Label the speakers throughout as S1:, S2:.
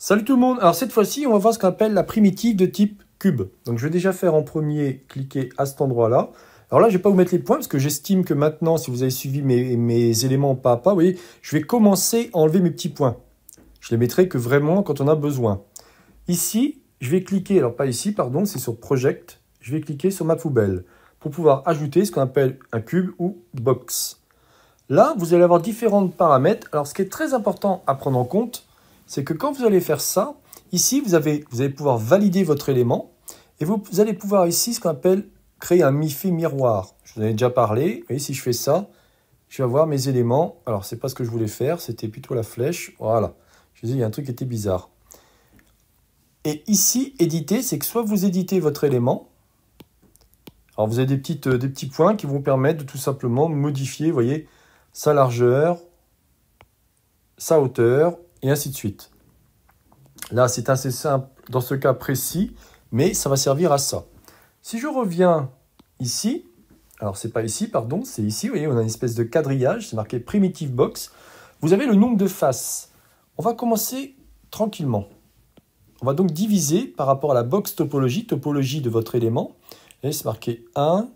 S1: Salut tout le monde Alors cette fois-ci, on va voir ce qu'on appelle la primitive de type cube. Donc je vais déjà faire en premier, cliquer à cet endroit-là. Alors là, je ne vais pas vous mettre les points, parce que j'estime que maintenant, si vous avez suivi mes, éléments pas à pas, vous voyez, je vais commencer à enlever mes petits points. Je les mettrai que vraiment quand on a besoin. Ici, je vais cliquer, alors pas ici, pardon, c'est sur Project, je vais cliquer sur ma poubelle, pour pouvoir ajouter ce qu'on appelle un cube ou box. Là, vous allez avoir différents paramètres. Alors ce qui est très important à prendre en compte, c'est que quand vous allez faire ça, ici, vous, avez, vous allez pouvoir valider votre élément et vous, allez pouvoir ici ce qu'on appelle créer un fait miroir. Je vous en ai déjà parlé. Et si je fais ça, je vais avoir mes éléments. Alors, c'est pas ce que je voulais faire, c'était plutôt la flèche. Voilà. Je dit, il y a un truc qui était bizarre. Et ici, éditer, c'est que soit vous éditez votre élément, alors vous avez des, petites, euh, des petits points qui vont permettre de tout simplement modifier, vous voyez, sa largeur, sa hauteur et ainsi de suite. Là, c'est assez simple dans ce cas précis, mais ça va servir à ça. Si je reviens ici, alors c'est pas ici, pardon, c'est ici, vous voyez, on a une espèce de quadrillage, c'est marqué Primitive Box. Vous avez le nombre de faces. On va commencer tranquillement. On va donc diviser par rapport à la box topologie, topologie de votre élément. Et c'est marqué 1.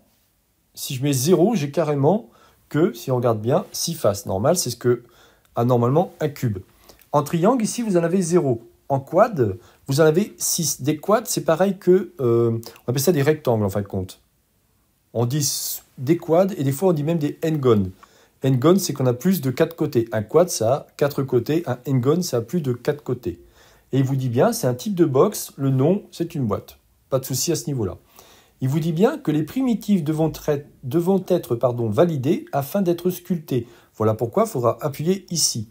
S1: Si je mets 0, j'ai carrément que, si on regarde bien, 6 faces. Normal, c'est ce que a normalement un cube. En triangle, ici, vous en avez 0. En quad, vous en avez 6. Des quads, c'est pareil que... Euh, on appelle ça des rectangles, en fin de compte. On dit des quads et des fois, on dit même des n-gones. n gon c'est qu'on a plus de 4 côtés. Un quad, ça a 4 côtés. Un n gon ça a plus de 4 côtés. Et il vous dit bien, c'est un type de box. Le nom, c'est une boîte. Pas de souci à ce niveau-là. Il vous dit bien que les primitives devront, être, validées afin d'être sculptées. Voilà pourquoi il faudra appuyer ici.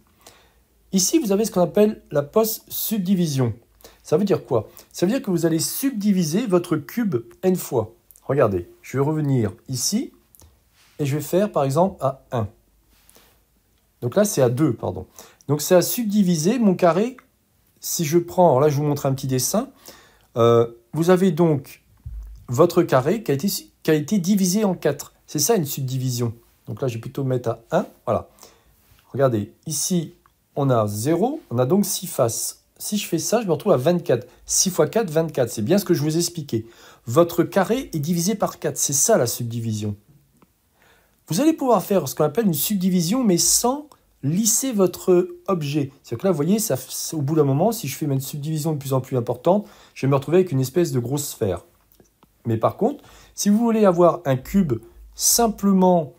S1: Ici, vous avez ce qu'on appelle la post-subdivision. Ça veut dire quoi Ça veut dire que vous allez subdiviser votre cube n fois. Regardez, je vais revenir ici et je vais faire par exemple à 1. Donc là, c'est à 2, pardon. Donc c'est à subdiviser mon carré. Si je prends, alors là, je vous montre un petit dessin. Euh, vous avez donc votre carré qui a été, qui a été divisé en 4. C'est ça une subdivision. Donc là, je vais plutôt mettre à 1. Voilà. Regardez, ici, on a 0, on a donc 6 faces. Si je fais ça, je me retrouve à 24. 6 x 4, 24. C'est bien ce que je vous ai expliqué. Votre carré est divisé par 4. C'est ça la subdivision. Vous allez pouvoir faire ce qu'on appelle une subdivision, mais sans lisser votre objet. C'est-à-dire que là, vous voyez, ça, au bout d'un moment, si je fais une subdivision de plus en plus importante, je vais me retrouver avec une espèce de grosse sphère. Mais par contre, si vous voulez avoir un cube simplement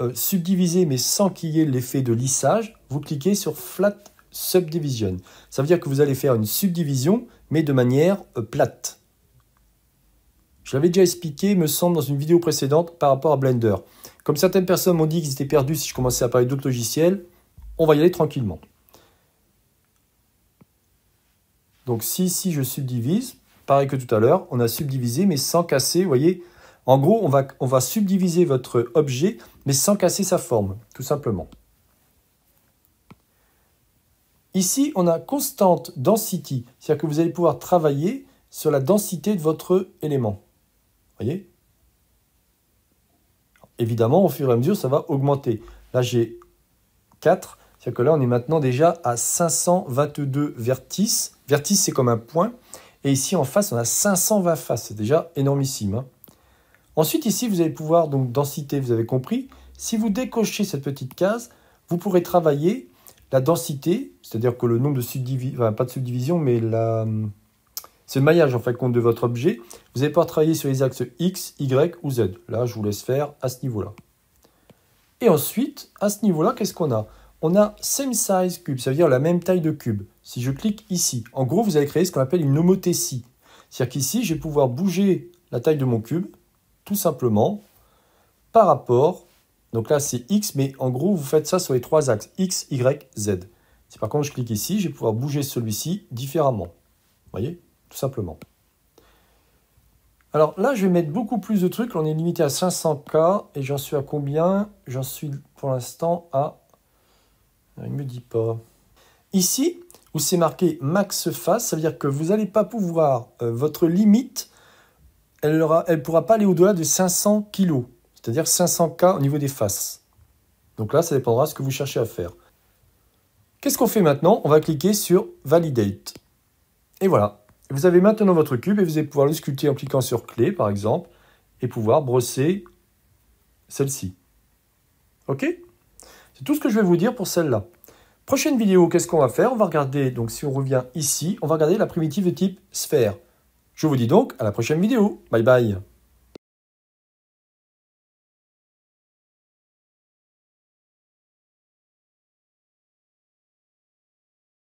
S1: euh, subdivisé, mais sans qu'il y ait l'effet de lissage, vous cliquez sur Flat Subdivision. Ça veut dire que vous allez faire une subdivision, mais de manière euh, plate. Je l'avais déjà expliqué, me semble, dans une vidéo précédente par rapport à Blender. Comme certaines personnes m'ont dit qu'ils étaient perdus si je commençais à parler d'autres logiciels, on va y aller tranquillement. Donc si je subdivise, pareil que tout à l'heure, on a subdivisé mais sans casser, vous voyez, en gros, on va, on va subdiviser votre objet mais sans casser sa forme, tout simplement. Ici, on a constante density, c'est-à-dire que vous allez pouvoir travailler sur la densité de votre élément. voyez Évidemment, au fur et à mesure, ça va augmenter. Là, j'ai 4, c'est-à-dire que là, on est maintenant déjà à 522 vertices. Vertice, c'est comme un point. Et ici, en face, on a 520 faces. C'est déjà énormissime. Hein. Ensuite, ici, vous allez pouvoir, donc, densité, vous avez compris. Si vous décochez cette petite case, vous pourrez travailler la densité, c'est-à-dire que le nombre de subdivisions, enfin, pas de subdivisions, mais la, c'est le maillage en fait compte de votre objet. Vous allez pouvoir travailler sur les axes X, Y ou Z. Là, je vous laisse faire à ce niveau-là. Et ensuite, à ce niveau-là, qu'est-ce qu'on a On a same size cube, ça veut dire la même taille de cube. Si je clique ici, en gros, vous allez créer ce qu'on appelle une homothétie. C'est-à-dire qu'ici, je vais pouvoir bouger la taille de mon cube, tout simplement, par rapport donc là, c'est X, mais en gros, vous faites ça sur les trois axes, X, Y, Z. Si par contre je clique ici, je vais pouvoir bouger celui-ci différemment. Vous voyez Tout simplement. Alors là, je vais mettre beaucoup plus de trucs. On est limité à 500K. Et j'en suis à combien J'en suis pour l'instant à... Euh, il ne me dit pas. Ici, où c'est marqué max face, ça veut dire que vous n'allez pas pouvoir... Euh, votre limite, elle ne pourra pas aller au-delà de 500 kg c'est-à-dire 500 k au niveau des faces. Donc là, ça dépendra de ce que vous cherchez à faire. Qu'est-ce qu'on fait maintenant On va cliquer sur Validate. Et voilà. Vous avez maintenant votre cube et vous allez pouvoir le sculpter en cliquant sur Clé, par exemple, et pouvoir brosser celle-ci. OK C'est tout ce que je vais vous dire pour celle-là. Prochaine vidéo, qu'est-ce qu'on va faire On va regarder, donc si on revient ici, on va regarder la primitive de type sphère. Je vous dis donc à la prochaine vidéo. Bye bye